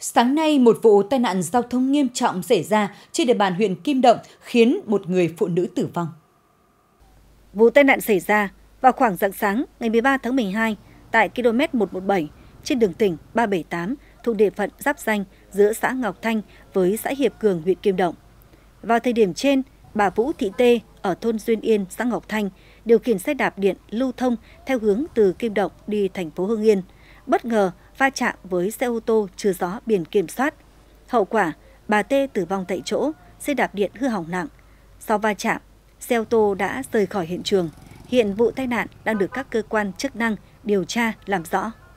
Sáng nay, một vụ tai nạn giao thông nghiêm trọng xảy ra trên địa bàn huyện Kim Động khiến một người phụ nữ tử vong. Vụ tai nạn xảy ra vào khoảng rạng sáng ngày 13 tháng 12 tại km 117 trên đường tỉnh 378 thuộc địa phận giáp danh giữa xã Ngọc Thanh với xã Hiệp Cường, huyện Kim Động. Vào thời điểm trên, bà Vũ Thị Tê ở thôn Duyên Yên, xã Ngọc Thanh điều khiển xe đạp điện lưu thông theo hướng từ Kim Động đi thành phố Hương Yên. Bất ngờ, va chạm với xe ô tô chưa rõ biển kiểm soát. Hậu quả, bà T tử vong tại chỗ, xe đạp điện hư hỏng nặng. Sau va chạm, xe ô tô đã rời khỏi hiện trường. Hiện vụ tai nạn đang được các cơ quan chức năng điều tra làm rõ.